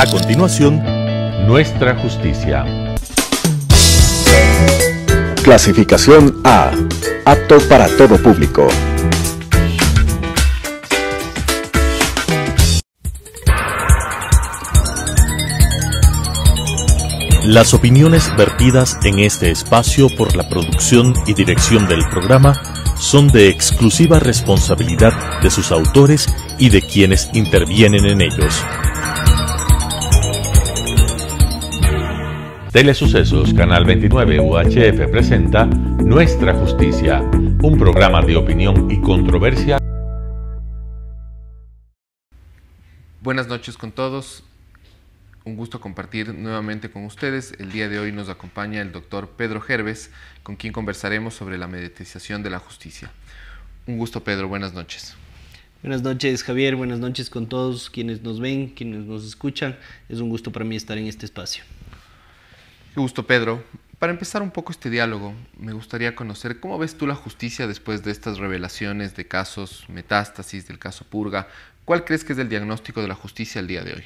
A continuación, Nuestra Justicia. Clasificación A. Apto para todo público. Las opiniones vertidas en este espacio por la producción y dirección del programa son de exclusiva responsabilidad de sus autores y de quienes intervienen en ellos. Sucesos Canal 29 UHF presenta Nuestra Justicia, un programa de opinión y controversia. Buenas noches con todos. Un gusto compartir nuevamente con ustedes. El día de hoy nos acompaña el doctor Pedro Gerves, con quien conversaremos sobre la mediatización de la justicia. Un gusto, Pedro. Buenas noches. Buenas noches, Javier. Buenas noches con todos quienes nos ven, quienes nos escuchan. Es un gusto para mí estar en este espacio gusto, Pedro. Para empezar un poco este diálogo, me gustaría conocer cómo ves tú la justicia después de estas revelaciones de casos metástasis, del caso Purga. ¿Cuál crees que es el diagnóstico de la justicia el día de hoy?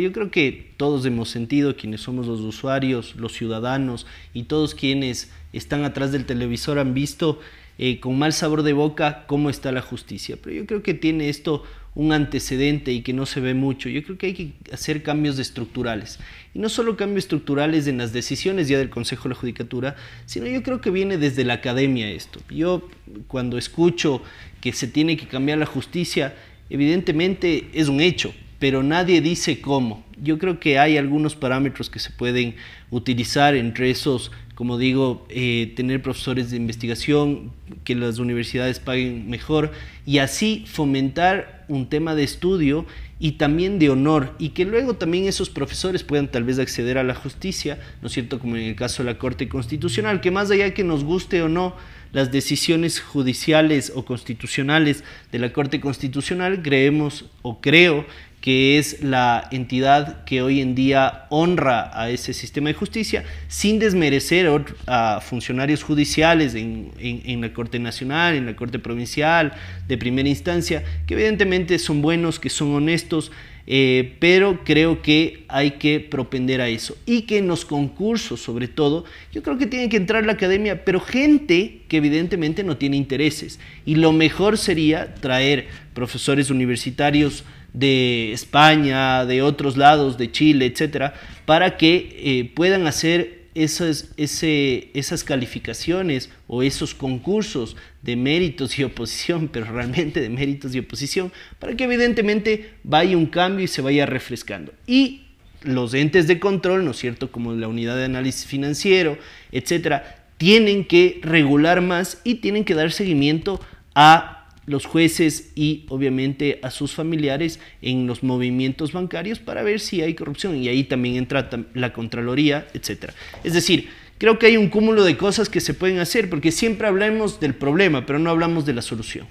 Yo creo que todos hemos sentido, quienes somos los usuarios, los ciudadanos y todos quienes están atrás del televisor han visto eh, con mal sabor de boca cómo está la justicia. Pero yo creo que tiene esto un antecedente y que no se ve mucho. Yo creo que hay que hacer cambios estructurales. Y no solo cambios estructurales en las decisiones ya del Consejo de la Judicatura, sino yo creo que viene desde la academia esto. Yo cuando escucho que se tiene que cambiar la justicia, evidentemente es un hecho, pero nadie dice cómo. Yo creo que hay algunos parámetros que se pueden utilizar entre esos como digo, eh, tener profesores de investigación, que las universidades paguen mejor y así fomentar un tema de estudio y también de honor y que luego también esos profesores puedan tal vez acceder a la justicia, ¿no es cierto? Como en el caso de la Corte Constitucional, que más allá de que nos guste o no, las decisiones judiciales o constitucionales de la Corte Constitucional, creemos o creo que es la entidad que hoy en día honra a ese sistema de justicia, sin desmerecer a funcionarios judiciales en, en, la Corte Nacional, en la Corte Provincial, de primera instancia, que evidentemente son buenos, que son honestos, eh, pero creo que hay que propender a eso. Y que en los concursos, sobre todo, yo creo que tiene que entrar la academia, pero gente que evidentemente no tiene intereses. Y lo mejor sería traer profesores universitarios de España, de otros lados, de Chile, etcétera, para que eh, puedan hacer esas, esas calificaciones o esos concursos de méritos y oposición, pero realmente de méritos y oposición, para que evidentemente vaya un cambio y se vaya refrescando. Y los entes de control, ¿no es cierto?, como la unidad de análisis financiero, etcétera, tienen que regular más y tienen que dar seguimiento a los jueces y obviamente a sus familiares en los movimientos bancarios para ver si hay corrupción y ahí también entra la Contraloría, etcétera. Es decir, creo que hay un cúmulo de cosas que se pueden hacer porque siempre hablamos del problema, pero no hablamos de la solución.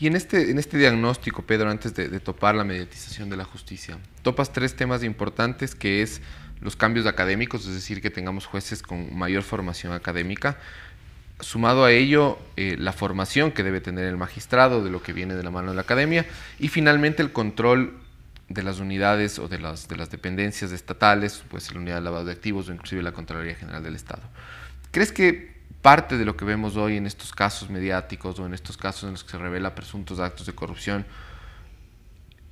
Y en este, en este diagnóstico, Pedro, antes de, de topar la mediatización de la justicia, topas tres temas importantes que es los cambios académicos, es decir, que tengamos jueces con mayor formación académica, Sumado a ello, eh, la formación que debe tener el magistrado de lo que viene de la mano de la academia y finalmente el control de las unidades o de las, de las dependencias estatales, pues la unidad de lavado de activos o inclusive la Contraloría General del Estado. ¿Crees que parte de lo que vemos hoy en estos casos mediáticos o en estos casos en los que se revela presuntos actos de corrupción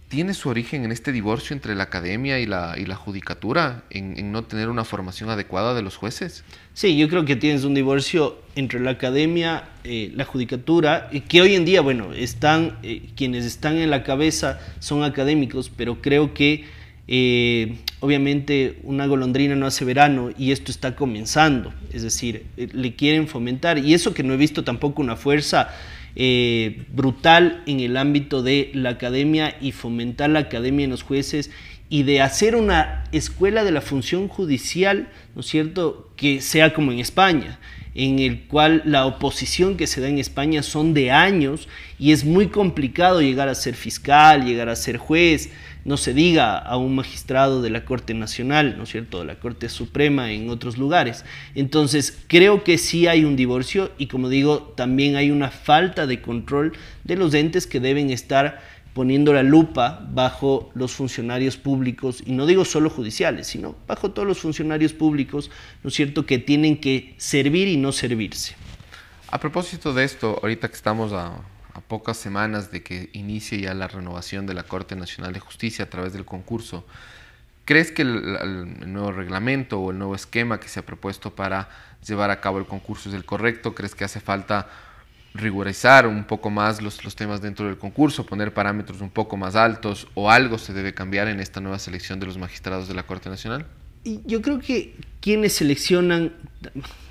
tiene su origen en este divorcio entre la academia y la, judicatura, en, no tener una formación adecuada de los jueces? Sí, yo creo que tienes un divorcio entre la academia, eh, la judicatura, y que hoy en día, bueno, están, eh, quienes están en la cabeza son académicos, pero creo que eh, obviamente una golondrina no hace verano y esto está comenzando, es decir, le quieren fomentar, y eso que no he visto tampoco una fuerza eh, brutal en el ámbito de la academia y fomentar la academia en los jueces y de hacer una escuela de la función judicial, ¿no es cierto?, que sea como en España, en el cual la oposición que se da en España son de años y es muy complicado llegar a ser fiscal, llegar a ser juez, no se diga a un magistrado de la Corte Nacional, ¿no es cierto?, de la Corte Suprema en otros lugares. Entonces, creo que sí hay un divorcio y como digo, también hay una falta de control de los entes que deben estar poniendo la lupa bajo los funcionarios públicos, y no digo solo judiciales, sino bajo todos los funcionarios públicos, ¿no es cierto?, que tienen que servir y no servirse. A propósito de esto, ahorita que estamos a, a pocas semanas de que inicie ya la renovación de la Corte Nacional de Justicia a través del concurso, ¿crees que el, nuevo reglamento o el nuevo esquema que se ha propuesto para llevar a cabo el concurso es el correcto? ¿Crees que hace falta rigurizar un poco más los, los temas dentro del concurso, poner parámetros un poco más altos o algo se debe cambiar en esta nueva selección de los magistrados de la Corte Nacional? yo creo que quienes seleccionan,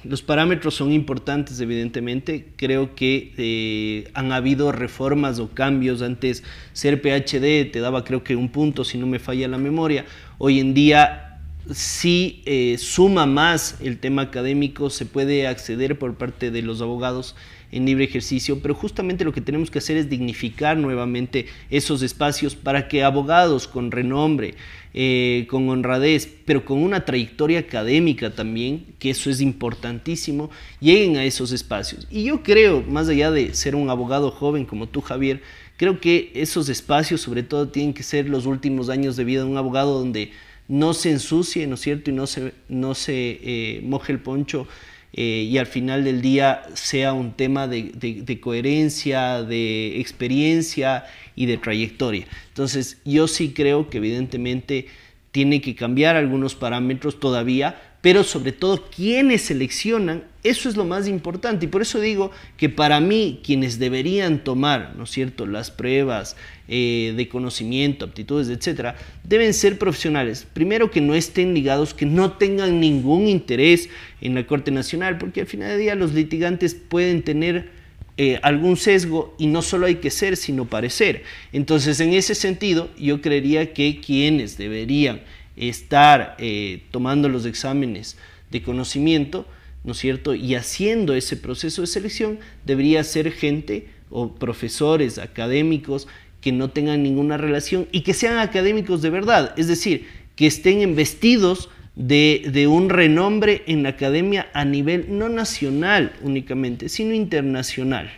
los parámetros son importantes evidentemente, creo que eh, han habido reformas o cambios, antes ser PhD te daba creo que un punto si no me falla la memoria, hoy en día si eh, suma más el tema académico, se puede acceder por parte de los abogados en libre ejercicio, pero justamente lo que tenemos que hacer es dignificar nuevamente esos espacios para que abogados con renombre, eh, con honradez, pero con una trayectoria académica también, que eso es importantísimo, lleguen a esos espacios. Y yo creo, más allá de ser un abogado joven como tú, Javier, creo que esos espacios sobre todo tienen que ser los últimos años de vida de un abogado donde no se ensucie, ¿no es cierto? Y no se, eh, moje el poncho eh, y al final del día sea un tema de, de, de, coherencia, de experiencia y de trayectoria. Entonces, yo sí creo que evidentemente tiene que cambiar algunos parámetros todavía, pero sobre todo quienes seleccionan, eso es lo más importante. Y por eso digo que para mí quienes deberían tomar, ¿no es cierto?, las pruebas eh, de conocimiento, aptitudes, etcétera, deben ser profesionales. Primero que no estén ligados, que no tengan ningún interés en la Corte Nacional, porque al final de día los litigantes pueden tener eh, algún sesgo y no solo hay que ser, sino parecer. Entonces, en ese sentido, yo creería que quienes deberían estar eh, tomando los exámenes de conocimiento, ¿no es cierto? Y haciendo ese proceso de selección debería ser gente o profesores, académicos que no tengan ninguna relación y que sean académicos de verdad, es decir, que estén investidos de, de, un renombre en la academia a nivel no nacional únicamente, sino internacional.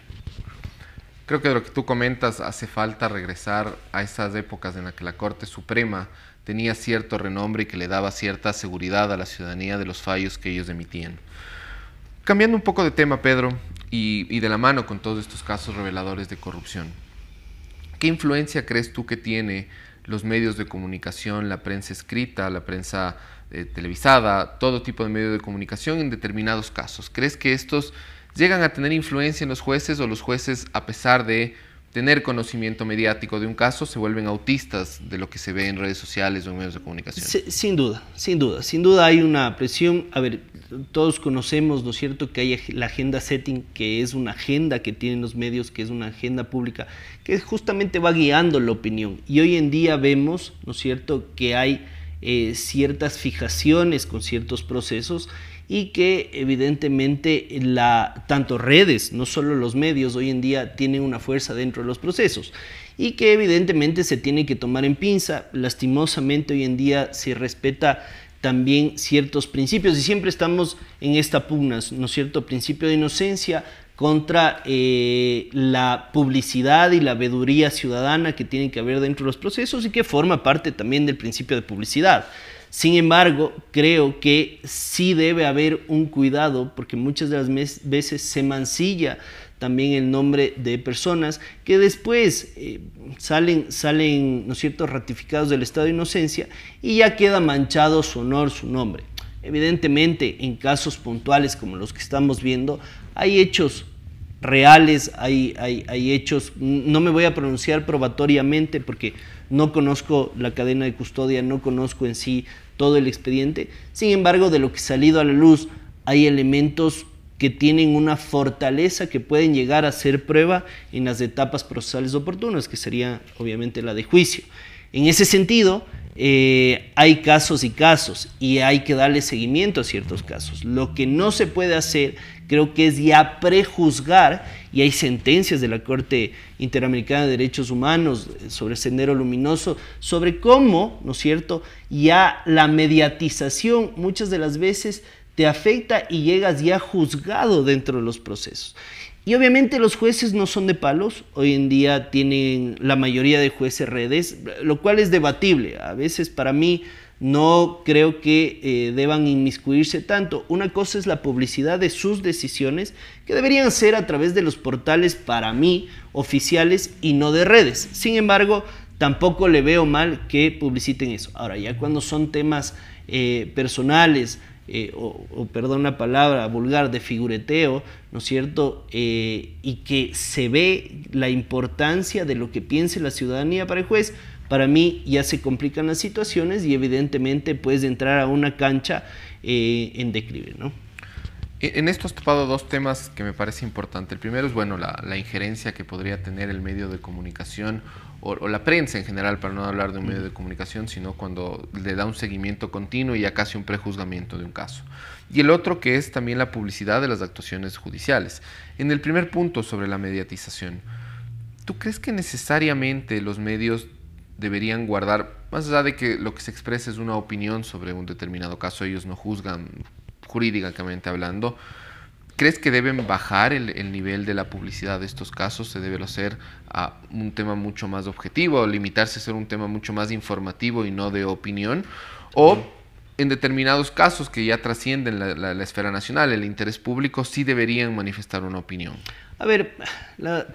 Creo que de lo que tú comentas hace falta regresar a esas épocas en las que la Corte Suprema tenía cierto renombre y que le daba cierta seguridad a la ciudadanía de los fallos que ellos emitían. Cambiando un poco de tema, Pedro, y, de la mano con todos estos casos reveladores de corrupción, ¿qué influencia crees tú que tiene los medios de comunicación, la prensa escrita, la prensa eh, televisada, todo tipo de medios de comunicación en determinados casos? ¿Crees que estos llegan a tener influencia en los jueces o los jueces, a pesar de tener conocimiento mediático de un caso se vuelven autistas de lo que se ve en redes sociales o en medios de comunicación. Sin duda, sin duda, sin duda hay una presión. A ver, todos conocemos, ¿no es cierto?, que hay la agenda setting, que es una agenda que tienen los medios, que es una agenda pública, que justamente va guiando la opinión. Y hoy en día vemos, ¿no es cierto?, que hay eh, ciertas fijaciones con ciertos procesos y que evidentemente la, tanto redes, no solo los medios, hoy en día tienen una fuerza dentro de los procesos y que evidentemente se tiene que tomar en pinza. Lastimosamente hoy en día se respeta también ciertos principios y siempre estamos en esta pugna, ¿no es cierto? Principio de inocencia contra eh, la publicidad y la veduría ciudadana que tiene que haber dentro de los procesos y que forma parte también del principio de publicidad. Sin embargo, creo que sí debe haber un cuidado porque muchas de las veces se mancilla también el nombre de personas que después eh, salen, salen ¿no es cierto? ratificados del estado de inocencia y ya queda manchado su honor, su nombre. Evidentemente, en casos puntuales como los que estamos viendo, hay hechos reales, hay, hay, hay hechos. No me voy a pronunciar probatoriamente porque no conozco la cadena de custodia, no conozco en sí todo el expediente. Sin embargo, de lo que ha salido a la luz, hay elementos que tienen una fortaleza que pueden llegar a ser prueba en las etapas procesales oportunas, que sería obviamente la de juicio. En ese sentido, eh, hay casos y casos y hay que darle seguimiento a ciertos casos. Lo que no se puede hacer creo que es ya prejuzgar y hay sentencias de la Corte Interamericana de Derechos Humanos sobre Sendero Luminoso, sobre cómo, ¿no es cierto?, ya la mediatización muchas de las veces te afecta y llegas ya juzgado dentro de los procesos. Y obviamente los jueces no son de palos, hoy en día tienen la mayoría de jueces redes, lo cual es debatible. A veces para mí no creo que eh, deban inmiscuirse tanto. Una cosa es la publicidad de sus decisiones, que deberían ser a través de los portales para mí oficiales y no de redes. Sin embargo, tampoco le veo mal que publiciten eso. Ahora, ya cuando son temas eh, personales, eh, o, perdón la palabra vulgar, de figureteo, ¿no es cierto? Eh, y que se ve la importancia de lo que piense la ciudadanía para el juez, para mí ya se complican las situaciones y evidentemente puedes entrar a una cancha eh, en declive, ¿no? E-, en esto has topado dos temas que me parece importante. El primero es, bueno, la, injerencia que podría tener el medio de comunicación o, la prensa en general, para no hablar de un medio de comunicación, sino cuando le da un seguimiento continuo y ya casi un prejuzgamiento de un caso. Y el otro que es también la publicidad de las actuaciones judiciales. En el primer punto sobre la mediatización, ¿tú crees que necesariamente los medios deberían guardar, más allá de que lo que se expresa es una opinión sobre un determinado caso, ellos no juzgan jurídicamente hablando, ¿Crees que deben bajar el, nivel de la publicidad de estos casos? ¿Se debe hacer a un tema mucho más objetivo, o limitarse a ser un tema mucho más informativo y no de opinión? ¿O en determinados casos que ya trascienden la, esfera nacional, el interés público, sí deberían manifestar una opinión? A ver,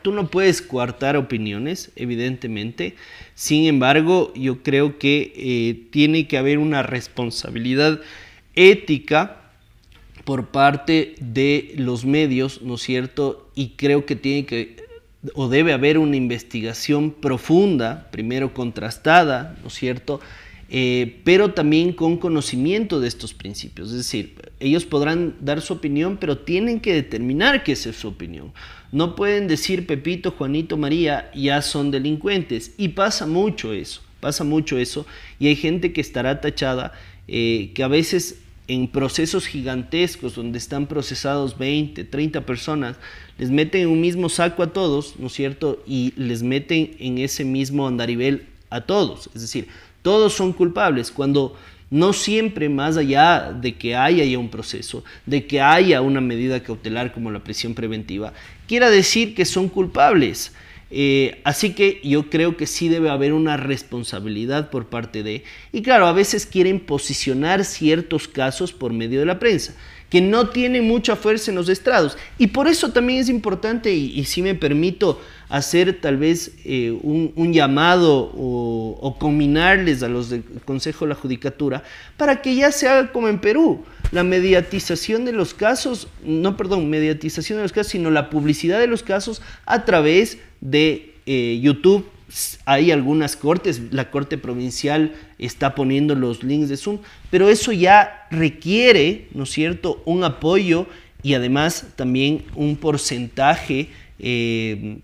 tú no puedes coartar opiniones, evidentemente. Sin embargo, yo creo que eh, tiene que haber una responsabilidad ética por parte de los medios, ¿no es cierto? Y creo que tiene que o debe haber una investigación profunda, primero contrastada, ¿no es cierto? Eh, pero también con conocimiento de estos principios. Es decir, ellos podrán dar su opinión, pero tienen que determinar qué es su opinión. No pueden decir Pepito, Juanito, María, ya son delincuentes. Y pasa mucho eso, pasa mucho eso. Y hay gente que estará tachada, eh, que a veces en procesos gigantescos donde están procesados 20, 30 personas, les meten en un mismo saco a todos, ¿no es cierto? Y les meten en ese mismo andarivel a todos. Es decir, todos son culpables cuando no siempre más allá de que haya ya un proceso, de que haya una medida cautelar como la prisión preventiva, quiera decir que son culpables. Eh, así que yo creo que sí debe haber una responsabilidad por parte de... Y claro, a veces quieren posicionar ciertos casos por medio de la prensa, que no tiene mucha fuerza en los estrados. Y por eso también es importante, y, y si me permito hacer tal vez eh, un, llamado o, combinarles a los del Consejo de la Judicatura para que ya se haga como en Perú, la mediatización de los casos, no perdón, mediatización de los casos, sino la publicidad de los casos a través de eh, YouTube. Hay algunas cortes, la corte provincial está poniendo los links de Zoom, pero eso ya requiere, ¿no es cierto?, un apoyo y además también un porcentaje eh,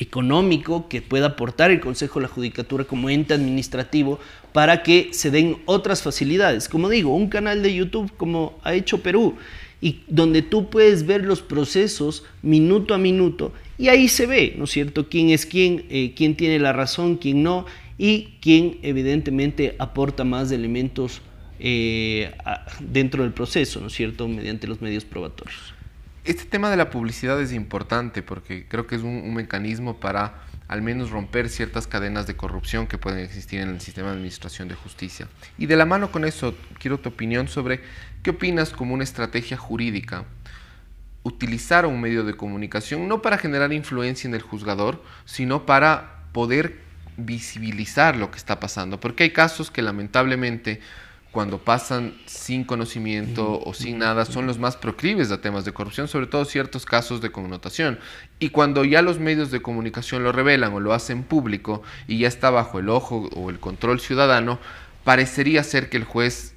económico que pueda aportar el Consejo de la Judicatura como ente administrativo para que se den otras facilidades. Como digo, un canal de YouTube como ha hecho Perú y donde tú puedes ver los procesos minuto a minuto y ahí se ve, ¿no es cierto?, quién es quién, eh, quién tiene la razón, quién no y quién evidentemente aporta más elementos eh, dentro del proceso, ¿no es cierto?, mediante los medios probatorios este tema de la publicidad es importante porque creo que es un, mecanismo para al menos romper ciertas cadenas de corrupción que pueden existir en el sistema de administración de justicia. Y de la mano con eso, quiero tu opinión sobre qué opinas como una estrategia jurídica utilizar un medio de comunicación no para generar influencia en el juzgador, sino para poder visibilizar lo que está pasando. Porque hay casos que lamentablemente cuando pasan sin conocimiento o sin nada, son los más proclives a temas de corrupción, sobre todo ciertos casos de connotación. Y cuando ya los medios de comunicación lo revelan o lo hacen público y ya está bajo el ojo o el control ciudadano, parecería ser que el juez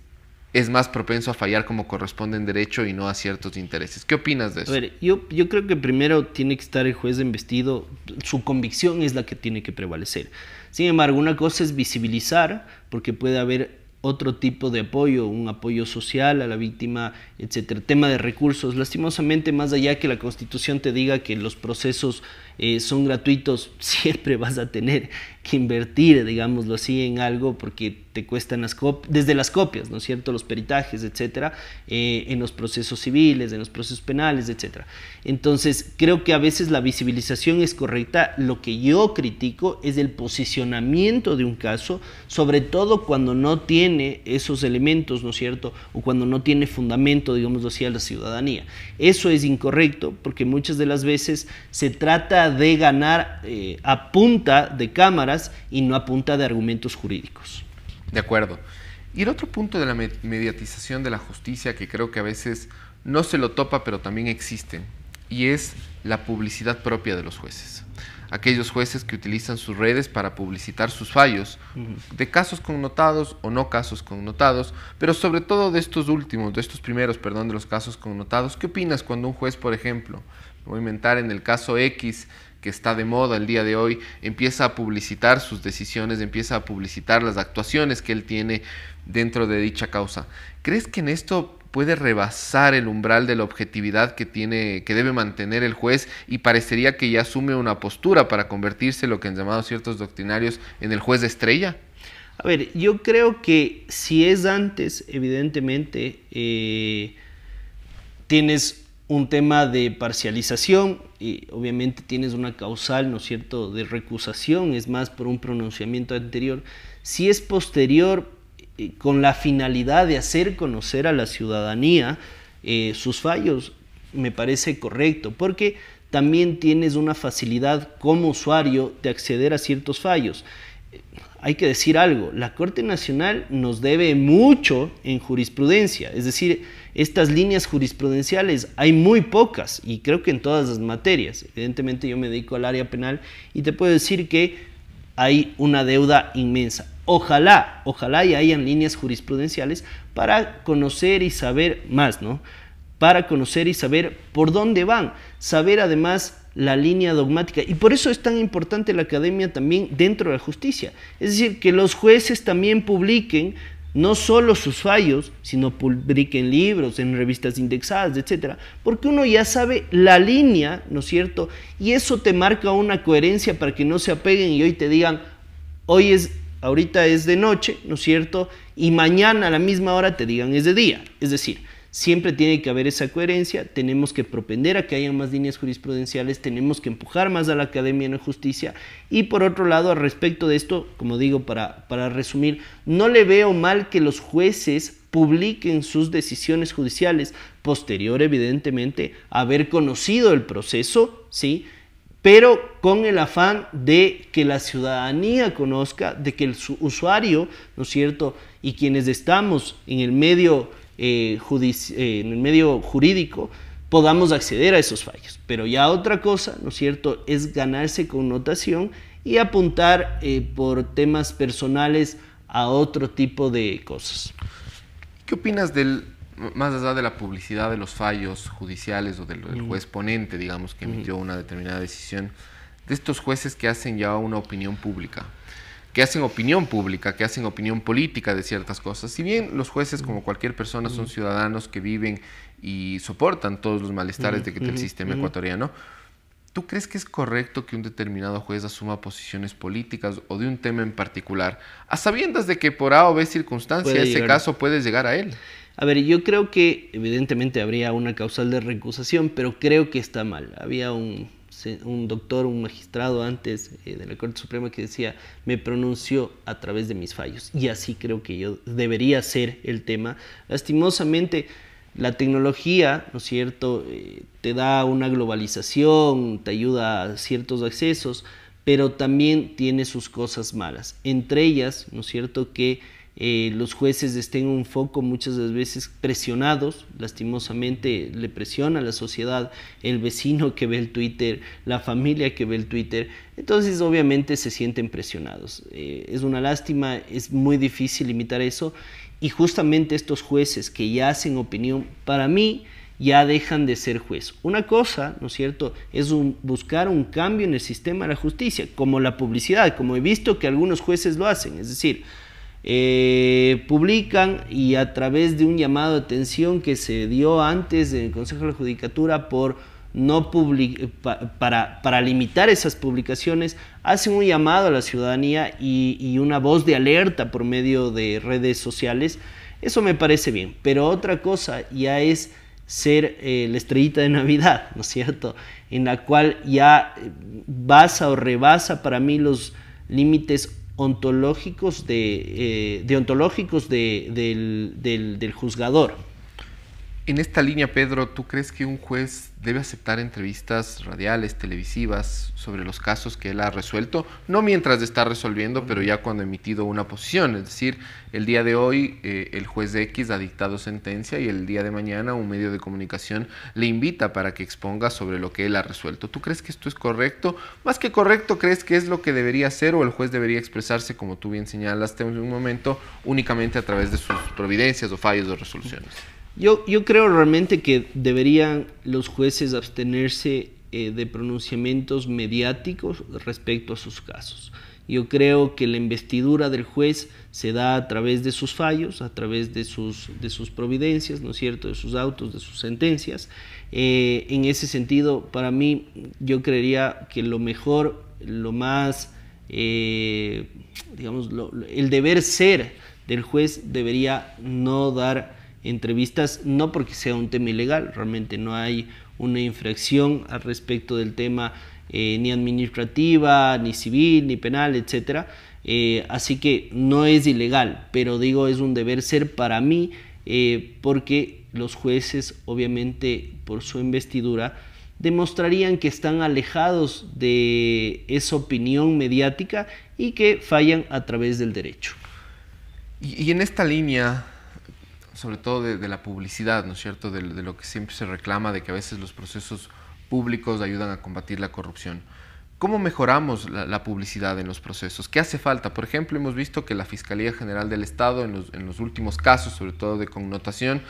es más propenso a fallar como corresponde en derecho y no a ciertos intereses. ¿Qué opinas de eso? A ver, yo, creo que primero tiene que estar el juez vestido. su convicción es la que tiene que prevalecer. Sin embargo, una cosa es visibilizar, porque puede haber otro tipo de apoyo, un apoyo social a la víctima, etcétera. Tema de recursos. Lastimosamente, más allá que la Constitución te diga que los procesos eh, son gratuitos, siempre vas a tener que invertir, digámoslo así, en algo porque te cuestan las desde las copias, ¿no es cierto? Los peritajes, etcétera, eh, en los procesos civiles, en los procesos penales, etcétera. Entonces, creo que a veces la visibilización es correcta. Lo que yo critico es el posicionamiento de un caso, sobre todo cuando no tiene esos elementos, ¿no es cierto? O cuando no tiene fundamento, digámoslo así, a la ciudadanía. Eso es incorrecto porque muchas de las veces se trata de ganar eh, a punta de cámara y no apunta de argumentos jurídicos. De acuerdo. Y el otro punto de la mediatización de la justicia que creo que a veces no se lo topa, pero también existe, y es la publicidad propia de los jueces. Aquellos jueces que utilizan sus redes para publicitar sus fallos, de casos connotados o no casos connotados, pero sobre todo de estos últimos, de estos primeros, perdón, de los casos connotados. ¿Qué opinas cuando un juez, por ejemplo, voy a inventar en el caso X, que está de moda el día de hoy, empieza a publicitar sus decisiones, empieza a publicitar las actuaciones que él tiene dentro de dicha causa. ¿Crees que en esto puede rebasar el umbral de la objetividad que tiene, que debe mantener el juez y parecería que ya asume una postura para convertirse lo que han llamado ciertos doctrinarios en el juez de estrella? A ver, yo creo que si es antes, evidentemente eh, tienes un tema de parcialización y obviamente tienes una causal, ¿no es cierto?, de recusación, es más por un pronunciamiento anterior. Si es posterior, eh, con la finalidad de hacer conocer a la ciudadanía eh, sus fallos, me parece correcto, porque también tienes una facilidad como usuario de acceder a ciertos fallos. Eh, hay que decir algo, la Corte Nacional nos debe mucho en jurisprudencia, es decir, estas líneas jurisprudenciales hay muy pocas y creo que en todas las materias. Evidentemente yo me dedico al área penal y te puedo decir que hay una deuda inmensa. Ojalá, ojalá y hayan líneas jurisprudenciales para conocer y saber más, ¿no? Para conocer y saber por dónde van, saber además la línea dogmática. Y por eso es tan importante la academia también dentro de la justicia. Es decir, que los jueces también publiquen no solo sus fallos, sino publiquen libros, en revistas indexadas, etcétera, porque uno ya sabe la línea, ¿no es cierto? Y eso te marca una coherencia para que no se apeguen y hoy te digan, hoy es, ahorita es de noche, ¿no es cierto? Y mañana a la misma hora te digan es de día. Es decir, Siempre tiene que haber esa coherencia, tenemos que propender a que haya más líneas jurisprudenciales, tenemos que empujar más a la Academia en la Justicia y por otro lado, al respecto de esto, como digo, para, para resumir, no le veo mal que los jueces publiquen sus decisiones judiciales, posterior evidentemente a haber conocido el proceso, ¿sí? pero con el afán de que la ciudadanía conozca, de que el usuario, ¿no es cierto?, y quienes estamos en el medio eh, eh, en el medio jurídico, podamos acceder a esos fallos. Pero ya otra cosa, ¿no es cierto?, es ganarse connotación y apuntar eh, por temas personales a otro tipo de cosas. ¿Qué opinas del, más allá de la publicidad de los fallos judiciales o del juez ponente, digamos, que emitió una determinada decisión, de estos jueces que hacen ya una opinión pública? que hacen opinión pública, que hacen opinión política de ciertas cosas. Si bien los jueces, como cualquier persona, son ciudadanos que viven y soportan todos los malestares de que del sistema ecuatoriano, ¿tú crees que es correcto que un determinado juez asuma posiciones políticas o de un tema en particular, a sabiendas de que por A o B circunstancia ese caso puede llegar a él? A ver, yo creo que evidentemente habría una causal de recusación, pero creo que está mal. Había un, un doctor, un magistrado antes eh, de la Corte Suprema que decía, me pronunció a través de mis fallos. Y así creo que yo debería ser el tema. Lastimosamente, la tecnología, ¿no es cierto?, eh, te da una globalización, te ayuda a ciertos accesos, pero también tiene sus cosas malas. Entre ellas, ¿no es cierto?, que eh, los jueces estén en un foco muchas veces presionados, lastimosamente le presiona a la sociedad, el vecino que ve el Twitter, la familia que ve el Twitter, entonces obviamente se sienten presionados. Eh, es una lástima, es muy difícil limitar eso y justamente estos jueces que ya hacen opinión, para mí, ya dejan de ser juez. Una cosa, ¿no es cierto?, es buscar un cambio en el sistema de la justicia, como la publicidad, como he visto que algunos jueces lo hacen. Es decir, eh, publican y a través de un llamado de atención que se dio antes del Consejo de la Judicatura por no para, para, limitar esas publicaciones, hacen un llamado a la ciudadanía y, una voz de alerta por medio de redes sociales. Eso me parece bien, pero otra cosa ya es ser eh, la estrellita de Navidad, ¿no es cierto? En la cual ya basa o rebasa para mí los límites ontológicos de, eh, de, del, del, del juzgador. En esta línea, Pedro, ¿tú crees que un juez debe aceptar entrevistas radiales, televisivas, sobre los casos que él ha resuelto? No mientras está resolviendo, pero ya cuando ha emitido una posición. Es decir, el día de hoy eh, el juez X ha dictado sentencia y el día de mañana un medio de comunicación le invita para que exponga sobre lo que él ha resuelto. ¿Tú crees que esto es correcto? Más que correcto, ¿crees que es lo que debería hacer o el juez debería expresarse, como tú bien señalaste en un momento, únicamente a través de sus providencias o fallos o resoluciones? Yo, creo realmente que deberían los jueces abstenerse eh, de pronunciamientos mediáticos respecto a sus casos. Yo creo que la investidura del juez se da a través de sus fallos, a través de sus, de sus providencias, ¿no es cierto?, de sus autos, de sus sentencias. Eh, en ese sentido, para mí, yo creería que lo mejor, lo más, eh, digamos, el deber ser del juez debería no dar entrevistas, no porque sea un tema ilegal, realmente no hay una infracción al respecto del tema eh, ni administrativa, ni civil, ni penal, etcétera. Eh, así que no es ilegal, pero digo es un deber ser para mí eh, porque los jueces obviamente por su investidura demostrarían que están alejados de esa opinión mediática y que fallan a través del derecho. Y, y en esta línea, sobre todo de, la publicidad, ¿no es cierto? De, lo que siempre se reclama, de que a veces los procesos públicos ayudan a combatir la corrupción. ¿Cómo mejoramos la, publicidad en los procesos? ¿Qué hace falta? Por ejemplo, hemos visto que la Fiscalía General del Estado, en los, últimos casos, sobre todo de connotación,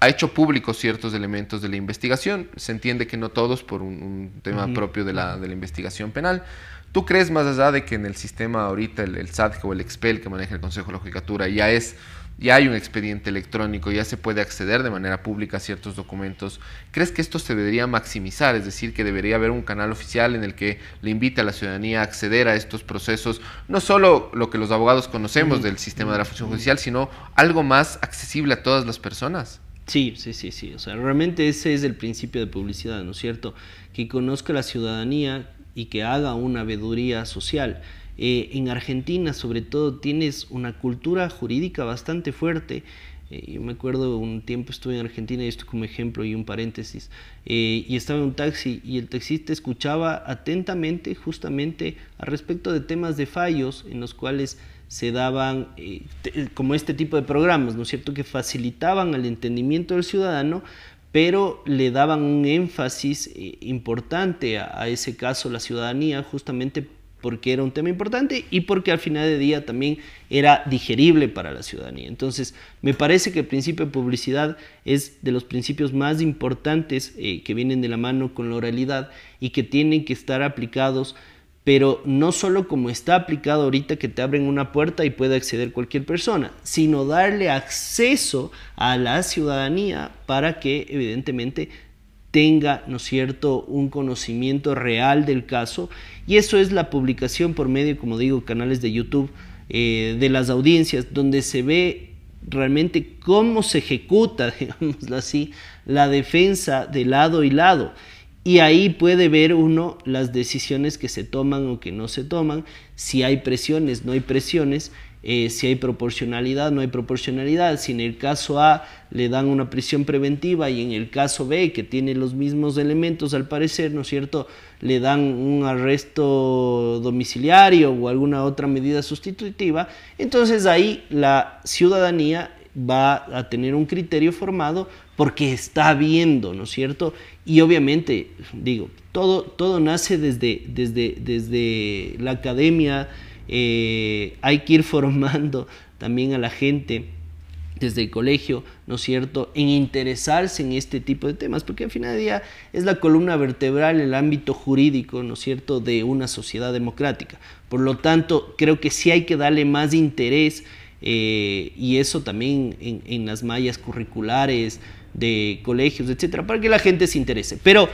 ha hecho públicos ciertos elementos de la investigación. Se entiende que no todos por un, tema propio de la, investigación penal, ¿Tú crees más allá de que en el sistema ahorita el, el o el Expel que maneja el Consejo de la Judicatura ya es ya hay un expediente electrónico, ya se puede acceder de manera pública a ciertos documentos. ¿Crees que esto se debería maximizar? Es decir, que debería haber un canal oficial en el que le invite a la ciudadanía a acceder a estos procesos, no solo lo que los abogados conocemos mm. del sistema de la función judicial, sino algo más accesible a todas las personas. Sí, sí, sí, sí. O sea, realmente ese es el principio de publicidad, ¿no es cierto? Que conozca la ciudadanía y que haga una veeduría social. Eh, en Argentina, sobre todo, tienes una cultura jurídica bastante fuerte. Eh, yo me acuerdo un tiempo estuve en Argentina, y esto como ejemplo y un paréntesis, eh, y estaba en un taxi y el taxista escuchaba atentamente justamente al respecto de temas de fallos en los cuales se daban eh, como este tipo de programas, ¿no es cierto?, que facilitaban el entendimiento del ciudadano, pero le daban un énfasis eh, importante a, ese caso la ciudadanía justamente porque era un tema importante y porque al final de día también era digerible para la ciudadanía. Entonces, me parece que el principio de publicidad es de los principios más importantes eh, que vienen de la mano con la oralidad y que tienen que estar aplicados pero no solo como está aplicado ahorita que te abren una puerta y puede acceder cualquier persona, sino darle acceso a la ciudadanía para que evidentemente tenga, ¿no cierto?, un conocimiento real del caso. Y eso es la publicación por medio, como digo, canales de YouTube eh, de las audiencias, donde se ve realmente cómo se ejecuta, digámoslo así, la defensa de lado y lado. Y ahí puede ver uno las decisiones que se toman o que no se toman, si hay presiones, no hay presiones, eh, si hay proporcionalidad, no hay proporcionalidad, si en el caso A le dan una prisión preventiva y en el caso B, que tiene los mismos elementos al parecer, ¿no es cierto?, le dan un arresto domiciliario o alguna otra medida sustitutiva, entonces ahí la ciudadanía va a tener un criterio formado porque está viendo, ¿no es cierto? Y obviamente, digo, todo, todo nace desde, desde, desde la academia, eh, hay que ir formando también a la gente desde el colegio, ¿no es cierto?, en interesarse en este tipo de temas, porque al final de día es la columna vertebral, el ámbito jurídico, ¿no es cierto?, de una sociedad democrática. Por lo tanto, creo que sí hay que darle más interés eh, y eso también en, en las mallas curriculares, de colegios, etcétera, para que la gente se interese. Pero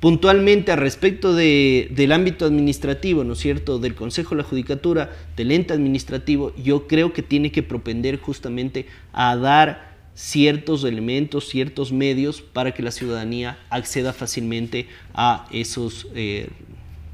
puntualmente al respecto del ámbito administrativo, ¿no es cierto?, del Consejo de la Judicatura, del ente administrativo, yo creo que tiene que propender justamente a dar ciertos elementos, ciertos medios para que la ciudadanía acceda fácilmente a esos eh,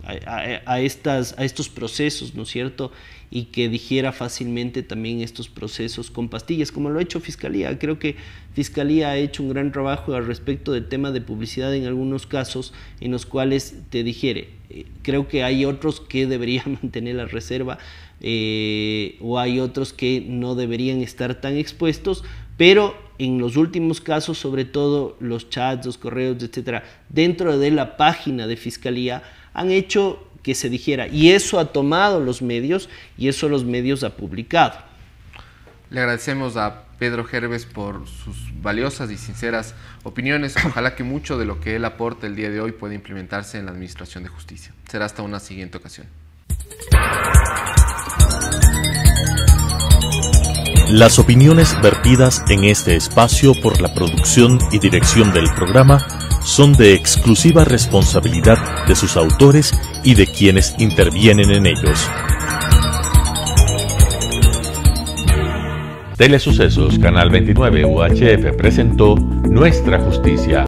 a, estas, a estos procesos, ¿no es cierto? Y que digiera fácilmente también estos procesos con pastillas, como lo ha hecho Fiscalía. Creo que Fiscalía ha hecho un gran trabajo al respecto del tema de publicidad en algunos casos en los cuales te digiere. Eh, creo que hay otros que deberían mantener la reserva eh, o hay otros que no deberían estar tan expuestos, pero en los últimos casos, sobre todo los chats, los correos, etcétera, dentro de la página de Fiscalía, han hecho que se dijera. Y eso ha tomado los medios y eso los medios ha publicado. Le agradecemos a Pedro Gerves por sus valiosas y sinceras opiniones. Ojalá que mucho de lo que él aporta el día de hoy pueda implementarse en la Administración de Justicia. Será hasta una siguiente ocasión. Las opiniones vertidas en este espacio por la producción y dirección del programa son de exclusiva responsabilidad de sus autores y de quienes intervienen en ellos. Telesucesos, Canal 29 UHF presentó Nuestra Justicia.